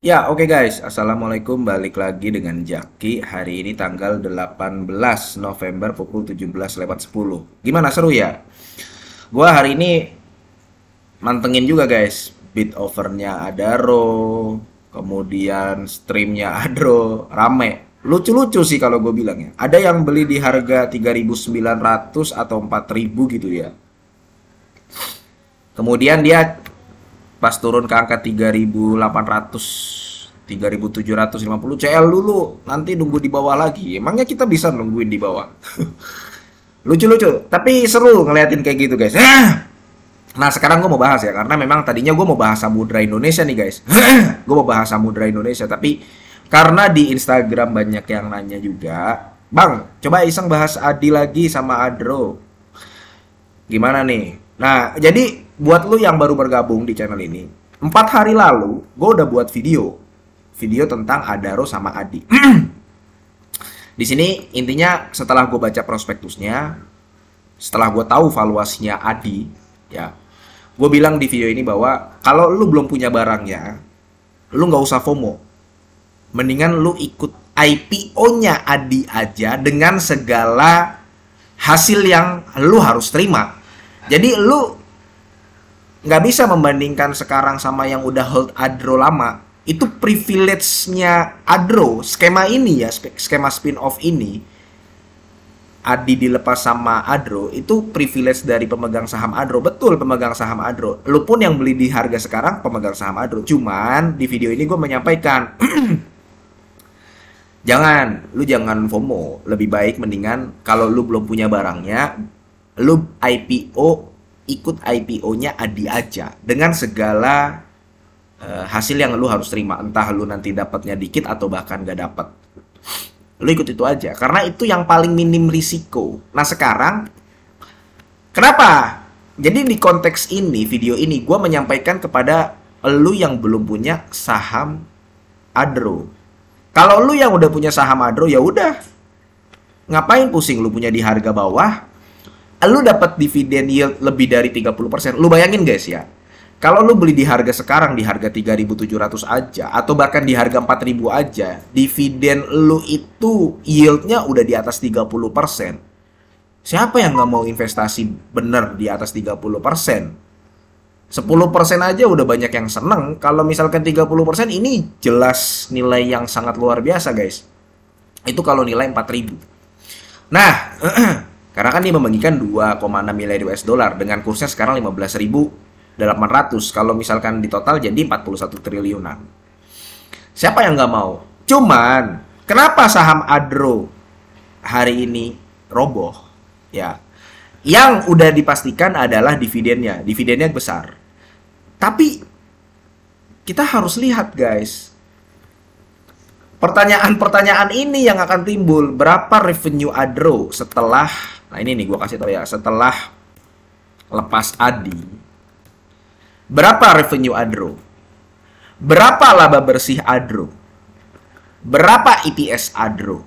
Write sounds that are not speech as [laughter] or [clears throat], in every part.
Ya, oke guys. Assalamualaikum. Balik lagi dengan Jaki. Hari ini tanggal 18 November pukul 17 lewat 10. Gimana seru ya? Gua hari ini mantengin juga guys. Beat overnya Adaro, kemudian streamnya Adro, rame. Lucu-lucu sih kalau gue bilang ya. Ada yang beli di harga 3.900 atau 4.000 gitu ya. Kemudian dia pas turun ke angka 3800 3750 CL dulu nanti nunggu di bawah lagi emangnya kita bisa nungguin di bawah [laughs] lucu-lucu tapi seru ngeliatin kayak gitu guys ah! nah sekarang gue mau bahas ya karena memang tadinya gue mau bahas Samudra Indonesia nih guys ah! gue mau bahas Samudra Indonesia tapi karena di Instagram banyak yang nanya juga Bang, coba iseng bahas Adi lagi sama Adro. Gimana nih? Nah, jadi buat lo yang baru bergabung di channel ini, empat hari lalu gue udah buat video, video tentang Adaro sama Adi. [clears throat] di sini intinya setelah gue baca prospektusnya, setelah gue tahu valuasinya Adi, ya, gue bilang di video ini bahwa kalau lo belum punya barangnya, lo nggak usah FOMO, mendingan lo ikut IPO-nya Adi aja dengan segala hasil yang lo harus terima. Jadi lo nggak bisa membandingkan sekarang sama yang udah hold adro lama itu privilege-nya adro skema ini ya skema spin off ini Adi dilepas sama Adro itu privilege dari pemegang saham Adro betul pemegang saham Adro lu pun yang beli di harga sekarang pemegang saham Adro cuman di video ini gue menyampaikan [clears throat] jangan lu jangan FOMO lebih baik mendingan kalau lu belum punya barangnya lu IPO ikut IPO-nya Adi aja dengan segala uh, hasil yang lu harus terima entah lu nanti dapatnya dikit atau bahkan gak dapat lu ikut itu aja karena itu yang paling minim risiko nah sekarang kenapa jadi di konteks ini video ini gue menyampaikan kepada lu yang belum punya saham adro kalau lu yang udah punya saham adro ya udah ngapain pusing lu punya di harga bawah lu dapat dividen yield lebih dari 30%. Lu bayangin guys ya. Kalau lu beli di harga sekarang di harga 3.700 aja atau bahkan di harga 4.000 aja, dividen lu itu yieldnya udah di atas 30%. Siapa yang nggak mau investasi bener di atas 30%? 10% aja udah banyak yang seneng. Kalau misalkan 30% ini jelas nilai yang sangat luar biasa guys. Itu kalau nilai 4000. Nah, [clears throat] Karena kan dia membagikan 2,6 miliar US dollar dengan kursnya sekarang 15.800. Kalau misalkan di total jadi 41 triliunan. Siapa yang nggak mau? Cuman, kenapa saham Adro hari ini roboh? Ya, yang udah dipastikan adalah dividennya. Dividennya besar. Tapi kita harus lihat guys. Pertanyaan-pertanyaan ini yang akan timbul, berapa revenue Adro setelah Nah ini nih gue kasih tau ya, setelah lepas Adi, berapa revenue Adro? Berapa laba bersih Adro? Berapa EPS Adro?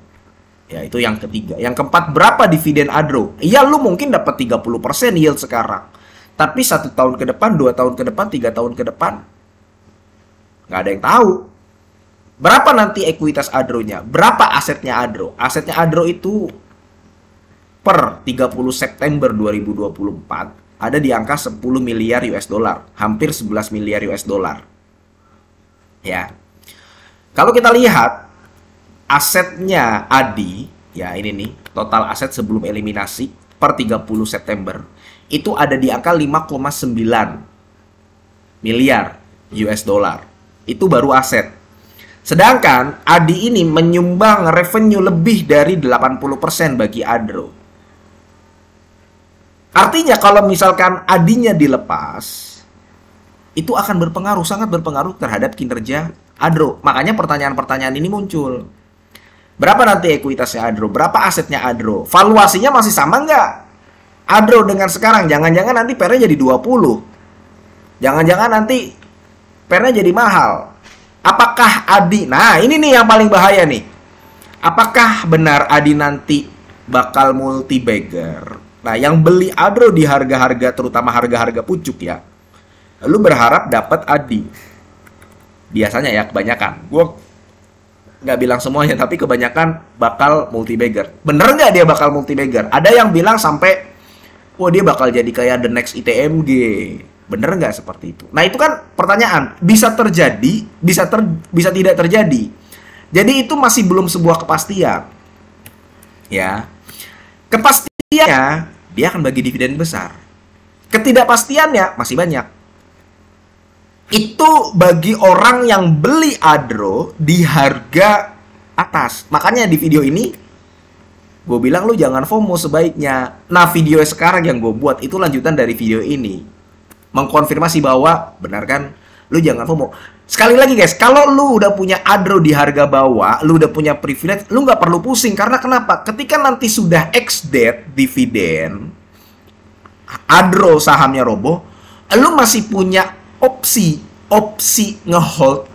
Ya, itu yang ketiga. Yang keempat, berapa dividen Adro? Iya, lu mungkin dapat 30% yield sekarang. Tapi satu tahun ke depan, dua tahun ke depan, tiga tahun ke depan, nggak ada yang tahu. Berapa nanti ekuitas Adro-nya? Berapa asetnya Adro? Asetnya Adro itu per 30 September 2024 ada di angka 10 miliar US dollar, hampir 11 miliar US dollar. Ya. Kalau kita lihat asetnya Adi, ya ini nih, total aset sebelum eliminasi per 30 September itu ada di angka 5,9 miliar US dollar. Itu baru aset. Sedangkan Adi ini menyumbang revenue lebih dari 80% bagi Adro Artinya kalau misalkan adinya dilepas, itu akan berpengaruh, sangat berpengaruh terhadap kinerja Adro. Makanya pertanyaan-pertanyaan ini muncul. Berapa nanti ekuitasnya Adro? Berapa asetnya Adro? Valuasinya masih sama nggak? Adro dengan sekarang, jangan-jangan nanti pernya jadi 20. Jangan-jangan nanti pernya jadi mahal. Apakah Adi, nah ini nih yang paling bahaya nih. Apakah benar Adi nanti bakal multi bagger Nah, yang beli Adro di harga-harga terutama harga-harga pucuk ya, lu berharap dapat Adi. Biasanya ya kebanyakan. Gue nggak bilang semuanya, tapi kebanyakan bakal multi bagger. Bener nggak dia bakal multi bagger? Ada yang bilang sampai, wah dia bakal jadi kayak the next ITMG. Bener nggak seperti itu? Nah itu kan pertanyaan, bisa terjadi, bisa ter, bisa tidak terjadi. Jadi itu masih belum sebuah kepastian, ya. Kepastiannya dia akan bagi dividen besar. Ketidakpastiannya masih banyak. Itu bagi orang yang beli ADRO di harga atas. Makanya di video ini gue bilang lu jangan FOMO sebaiknya. Nah video sekarang yang gue buat itu lanjutan dari video ini. Mengkonfirmasi bahwa benar kan lu jangan FOMO. Sekali lagi guys, kalau lu udah punya adro di harga bawah, lu udah punya privilege, lu nggak perlu pusing karena kenapa? Ketika nanti sudah ex date dividen, adro sahamnya roboh, lu masih punya opsi opsi ngehold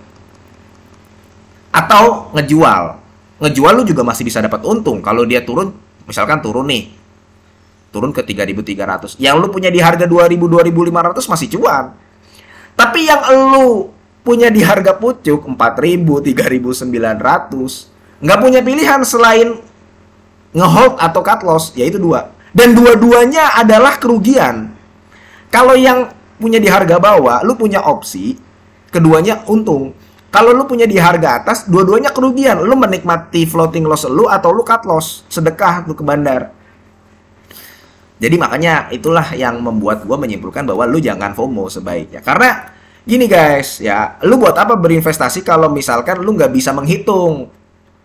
atau ngejual. Ngejual lu juga masih bisa dapat untung kalau dia turun, misalkan turun nih turun ke 3.300. Yang lu punya di harga 2.000 2.500 masih cuan tapi yang elu punya di harga pucuk 4000, 3900, nggak punya pilihan selain ngehold atau cut loss, yaitu dua. Dan dua-duanya adalah kerugian. Kalau yang punya di harga bawah, lu punya opsi, keduanya untung. Kalau lu punya di harga atas, dua-duanya kerugian. Lu menikmati floating loss lu atau lu cut loss, sedekah lu ke bandar. Jadi makanya itulah yang membuat gue menyimpulkan bahwa lu jangan FOMO sebaiknya. Karena gini guys, ya lu buat apa berinvestasi kalau misalkan lu nggak bisa menghitung.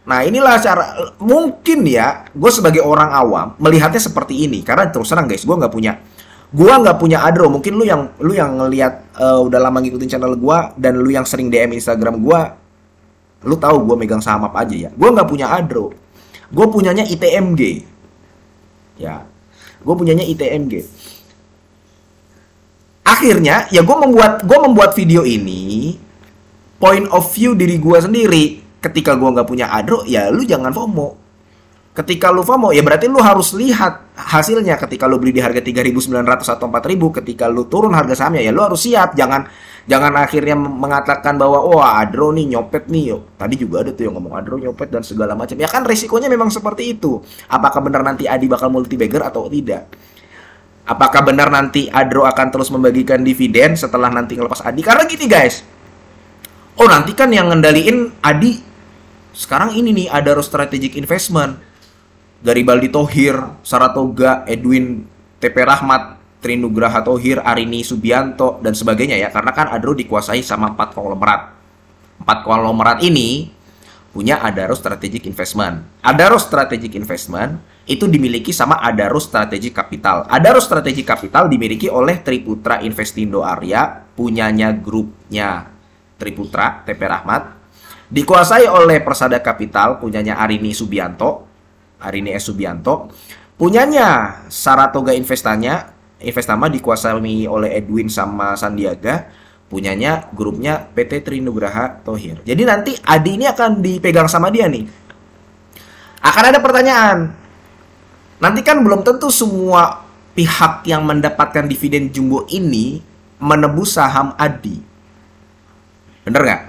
Nah inilah cara mungkin ya gue sebagai orang awam melihatnya seperti ini karena terus terang guys gue nggak punya gue nggak punya adro mungkin lu yang lu yang ngelihat uh, udah lama ngikutin channel gue dan lu yang sering dm instagram gue lu tahu gue megang saham apa aja ya gue nggak punya adro gue punyanya itmg ya gue punyanya ITMG akhirnya ya gue membuat gue membuat video ini point of view diri gue sendiri ketika gue nggak punya adro ya lu jangan FOMO ketika lu FOMO ya berarti lu harus lihat hasilnya ketika lu beli di harga 3.900 atau 4.000 ketika lu turun harga sahamnya ya lu harus siap jangan Jangan akhirnya mengatakan bahwa wah oh, Adro nih nyopet nih. yuk Tadi juga ada tuh yang ngomong Adro nyopet dan segala macam. Ya kan resikonya memang seperti itu. Apakah benar nanti Adi bakal multi bagger atau tidak? Apakah benar nanti Adro akan terus membagikan dividen setelah nanti ngelepas Adi? Karena gini guys. Oh nanti kan yang ngendaliin Adi sekarang ini nih ada strategic investment. dari Garibaldi Tohir, Saratoga, Edwin, TP Rahmat, Trinugraha Tohir, Arini Subianto, dan sebagainya ya. Karena kan Adro dikuasai sama empat konglomerat. Empat konglomerat ini punya Adaro Strategic Investment. Adaro Strategic Investment itu dimiliki sama Adaro Strategic Capital. Adaro Strategic Capital dimiliki oleh Triputra Investindo Arya, punyanya grupnya Triputra, TP Rahmat. Dikuasai oleh Persada Capital, punyanya Arini Subianto, Arini S. Subianto. Punyanya Saratoga Investanya, Investama dikuasai oleh Edwin sama Sandiaga, punyanya grupnya PT Trinugraha Tohir. Jadi nanti Adi ini akan dipegang sama dia nih. Akan ada pertanyaan. Nanti kan belum tentu semua pihak yang mendapatkan dividen jumbo ini menebus saham Adi. Bener nggak?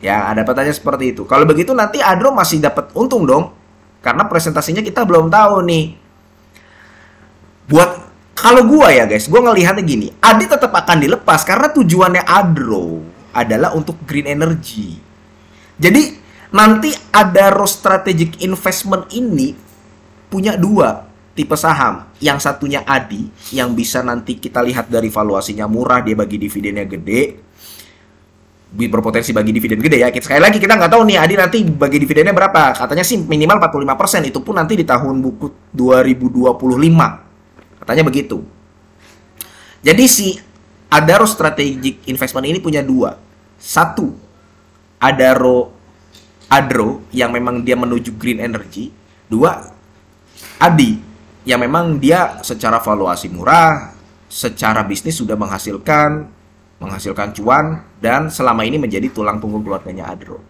Ya, ada pertanyaan seperti itu. Kalau begitu nanti Adro masih dapat untung dong. Karena presentasinya kita belum tahu nih buat kalau gua ya guys, gua ngelihatnya gini, Adi tetap akan dilepas karena tujuannya Adro adalah untuk green energy. Jadi nanti ada ro strategic investment ini punya dua tipe saham. Yang satunya Adi yang bisa nanti kita lihat dari valuasinya murah, dia bagi dividennya gede, berpotensi bagi dividen gede ya. Sekali lagi kita nggak tahu nih Adi nanti bagi dividennya berapa. Katanya sih minimal 45% itu pun nanti di tahun buku 2025. Katanya begitu. Jadi si Adaro Strategic Investment ini punya dua. Satu, Adaro Adro yang memang dia menuju green energy. Dua, Adi yang memang dia secara valuasi murah, secara bisnis sudah menghasilkan menghasilkan cuan dan selama ini menjadi tulang punggung keluarganya Adro.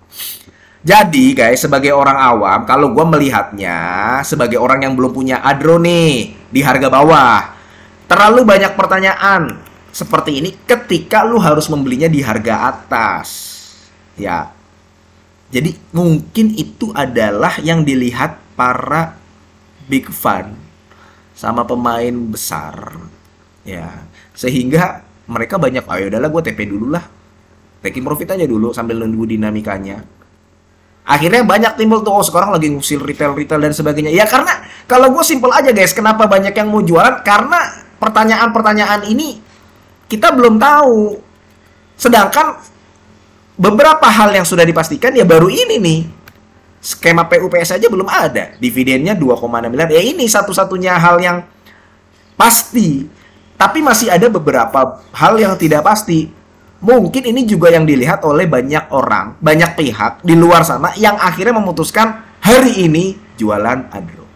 Jadi guys, sebagai orang awam, kalau gue melihatnya sebagai orang yang belum punya Adro nih, di harga bawah. Terlalu banyak pertanyaan seperti ini ketika lu harus membelinya di harga atas. Ya. Jadi mungkin itu adalah yang dilihat para big fan sama pemain besar. Ya, sehingga mereka banyak ayo ah, ya udahlah gue TP dulu lah. Taking profit aja dulu sambil nunggu dinamikanya. Akhirnya banyak timbul tuh oh, sekarang lagi ngusil retail-retail dan sebagainya. Ya karena kalau gue simple aja guys, kenapa banyak yang mau jualan? Karena pertanyaan-pertanyaan ini kita belum tahu. Sedangkan beberapa hal yang sudah dipastikan ya baru ini nih. Skema PUPS aja belum ada. Dividennya 2,6 miliar. Ya ini satu-satunya hal yang pasti. Tapi masih ada beberapa hal yang tidak pasti mungkin ini juga yang dilihat oleh banyak orang, banyak pihak di luar sana yang akhirnya memutuskan hari ini jualan adro.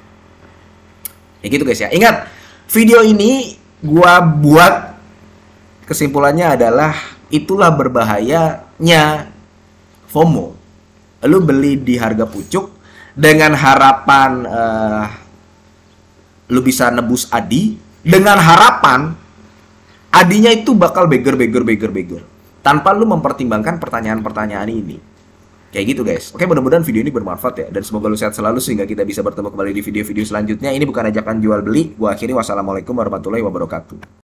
Ya gitu guys ya. Ingat, video ini gua buat kesimpulannya adalah itulah berbahayanya FOMO. Lu beli di harga pucuk dengan harapan uh, lu bisa nebus Adi dengan harapan Adinya itu bakal beger beger beger beger tanpa lu mempertimbangkan pertanyaan-pertanyaan ini. Kayak gitu guys. Oke, mudah-mudahan video ini bermanfaat ya dan semoga lu sehat selalu sehingga kita bisa bertemu kembali di video-video selanjutnya. Ini bukan ajakan jual beli. Gua akhiri wassalamualaikum warahmatullahi wabarakatuh.